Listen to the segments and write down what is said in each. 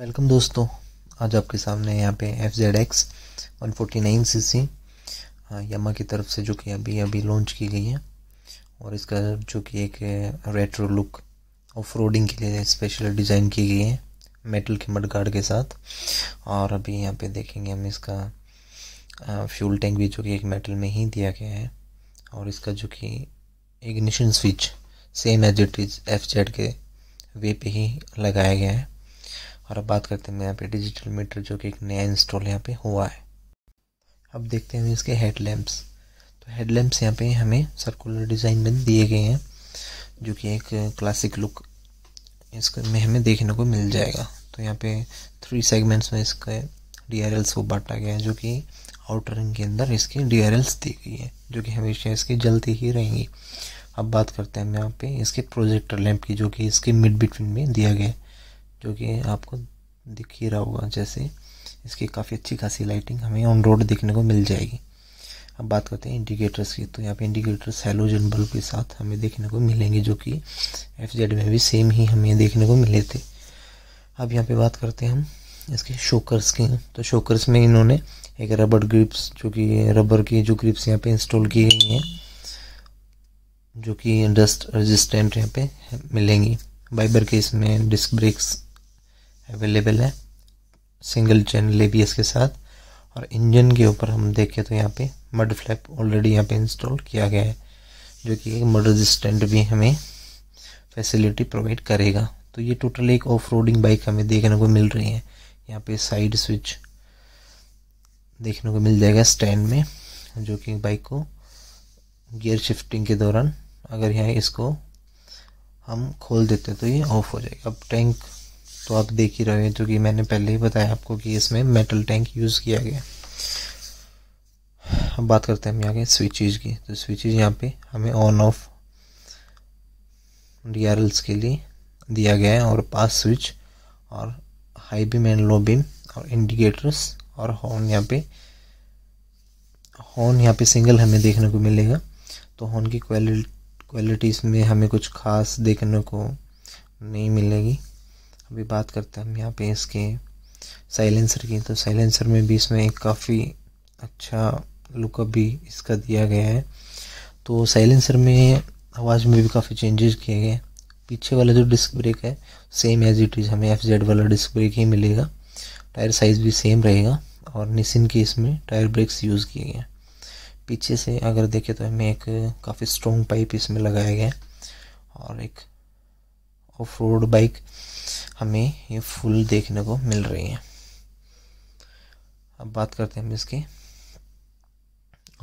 welcome दोस्तों आज आपके सामने यहाँ पे F Z X one forty nine C C Yamaha की तरफ से जो कि अभी अभी लॉन्च की गई है और इसका जो कि एक रेट्रो लुक ऑफ रोडिंग के लिए स्पेशल डिज़ाइन की गई है मेटल के मडगार्ड के साथ और अभी यहाँ पे देखेंगे हम इसका फ्यूल टैंक भी जो कि एक मेटल में ही दिया गया है और इसका जो कि ignition switch same as it is F Z के वे पे ही लगाया गया है और अब बात करते हैं यहाँ पे डिजिटल मीटर जो कि एक नया इंस्टॉल यहाँ पे हुआ है अब देखते हैं इसके हेड लैम्प्स तो हेड लैम्प्स यहाँ पे हमें सर्कुलर डिज़ाइन में दिए गए हैं जो कि एक क्लासिक लुक में हमें देखने को मिल जाएगा तो यहाँ पे थ्री सेगमेंट्स में इसके डी आर एल्स को बांटा गया है जो कि आउटर रिंग के अंदर इसकी डी आर एल्स दी गई है जो कि हमेशा इसकी जलती ही रहेंगी अब बात करते हैं हम यहाँ पे इसके प्रोजेक्टर लैम्प की जो कि इसके मिड बिटवीन में दिया गया है जो कि आपको दिख ही रहा होगा जैसे इसकी काफ़ी अच्छी खासी लाइटिंग हमें ऑन रोड देखने को मिल जाएगी अब बात करते हैं इंडिकेटर्स की तो यहाँ पे इंडिकेटर्स हेलोजन बल्ब के साथ हमें देखने को मिलेंगे जो कि एफ जेड में भी सेम ही हमें देखने को मिले थे अब यहाँ पे बात करते हैं हम इसके शोकर्स की तो शोकर्स में इन्होंने एक रबर ग्रिप्स जो कि रबर की जो ग्रिप्स यहाँ पे इंस्टॉल की गई हैं जो कि डस्ट रजिस्टेंट यहाँ पे मिलेंगी बाइबर के इसमें डिस्क ब्रेक्स अवेलेबल है सिंगल चैनल ए के साथ और इंजन के ऊपर हम देखें तो यहाँ पे मड फ्लैप ऑलरेडी यहाँ पे इंस्टॉल किया गया है जो कि मड रजिस्टेंट भी हमें फैसिलिटी प्रोवाइड करेगा तो ये टोटल एक ऑफ रोडिंग बाइक हमें देखने को मिल रही है यहाँ पे साइड स्विच देखने को मिल जाएगा स्टैंड में जो कि बाइक को गियर शिफ्टिंग के दौरान अगर यहाँ इसको हम खोल देते तो ये ऑफ हो जाएगा अब टैंक तो आप देख ही रहे हैं जो कि मैंने पहले ही बताया आपको कि इसमें मेटल टैंक यूज़ किया गया अब बात करते हैं हम यहाँ के स्विचेज की तो स्विचेज यहाँ पे हमें on off D R Ls के लिए दिया गया है और पास स्विच और high beam and low beam और इंडिकेटर्स और हॉर्न यहाँ पे हॉर्न यहाँ पे सिंगल हमें देखने को मिलेगा तो हॉर्न की क्वालिटी क्वालिटीज़ में हमें कुछ खास देखने को नहीं मिलेगी अभी बात करते हैं हम यहाँ पे इसके साइलेंसर की तो साइलेंसर में भी इसमें एक काफ़ी अच्छा लुकअप भी इसका दिया गया है तो साइलेंसर में आवाज़ में भी काफ़ी चेंजेस किए गए पीछे वाला जो डिस्क ब्रेक है सेम एज इट इज़ हमें एफ जेड वाला डिस्क ब्रेक ही मिलेगा टायर साइज़ भी सेम रहेगा और निसिन के इसमें टायर ब्रेक्स यूज़ किए गए पीछे से अगर देखें तो हमें एक काफ़ी स्ट्रॉन्ग पाइप इसमें लगाया गया है और एक ऑफ रोड बाइक हमें ये फूल देखने को मिल रही हैं अब बात करते हैं हम इसकी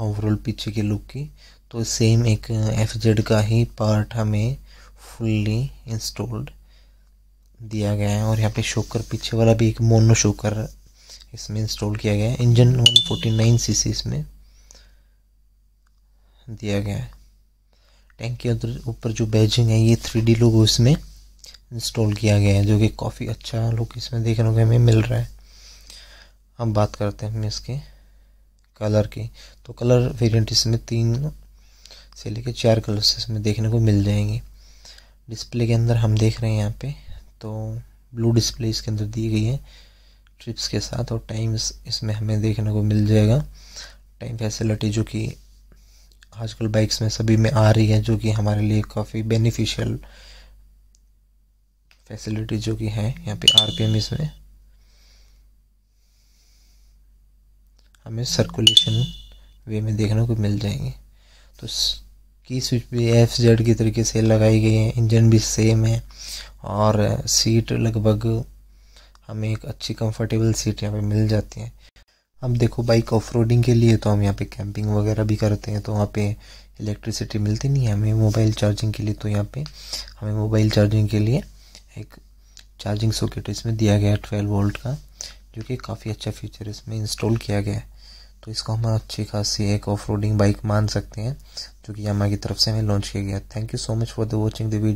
ओवरऑल पीछे के लुक की तो सेम एक एफ जेड का ही पार्ट हमें फुल्ली इंस्टॉल्ड दिया गया है और यहाँ पे शोकर पीछे वाला भी एक मोनो शोकर इसमें इंस्टॉल किया गया है इंजन 149 सीसी इसमें दिया गया है टैंक के ऊपर जो बैजिंग है ये थ्री डी लोग इसमें इंस्टॉल किया गया है जो कि काफ़ी अच्छा लुक इसमें देखने को हमें मिल रहा है अब बात करते हैं हमें इसके कलर की तो कलर वेरिएंट इसमें तीन से लेकर चार कलर्स इसमें देखने को मिल जाएंगे डिस्प्ले के अंदर हम देख रहे हैं यहाँ पे तो ब्लू डिस्प्ले इसके अंदर दी गई है ट्रिप्स के साथ और टाइम्स इसमें हमें देखने को मिल जाएगा टाइम फैसिलिटी जो कि आजकल बाइक्स में सभी में आ रही है जो कि हमारे लिए काफ़ी बेनिफिशियल फैसिलिटी जो कि हैं यहाँ पे आरपीएम इसमें हमें सर्कुलेशन वे में देखने को मिल जाएंगे तो की स्विच भी एफ जेड की तरीके से लगाई गई है इंजन भी सेम है और सीट लगभग हमें एक अच्छी कंफर्टेबल सीट यहाँ पे मिल जाती है अब देखो बाइक ऑफ के लिए तो हम यहाँ पे कैंपिंग वगैरह भी करते हैं तो वहाँ पे इलेक्ट्रिसिटी मिलती नहीं है हमें मोबाइल चार्जिंग के लिए तो यहाँ पे हमें मोबाइल चार्जिंग के लिए एक चार्जिंग सॉकेट इसमें दिया गया है ट्वेल्व वोल्ट का जो कि काफ़ी अच्छा फीचर इसमें इंस्टॉल किया गया है तो इसको हम अच्छी खासी एक ऑफ रोडिंग बाइक मान सकते हैं जो कि यामा की तरफ से हमें लॉन्च किया गया thank you so much for the watching the video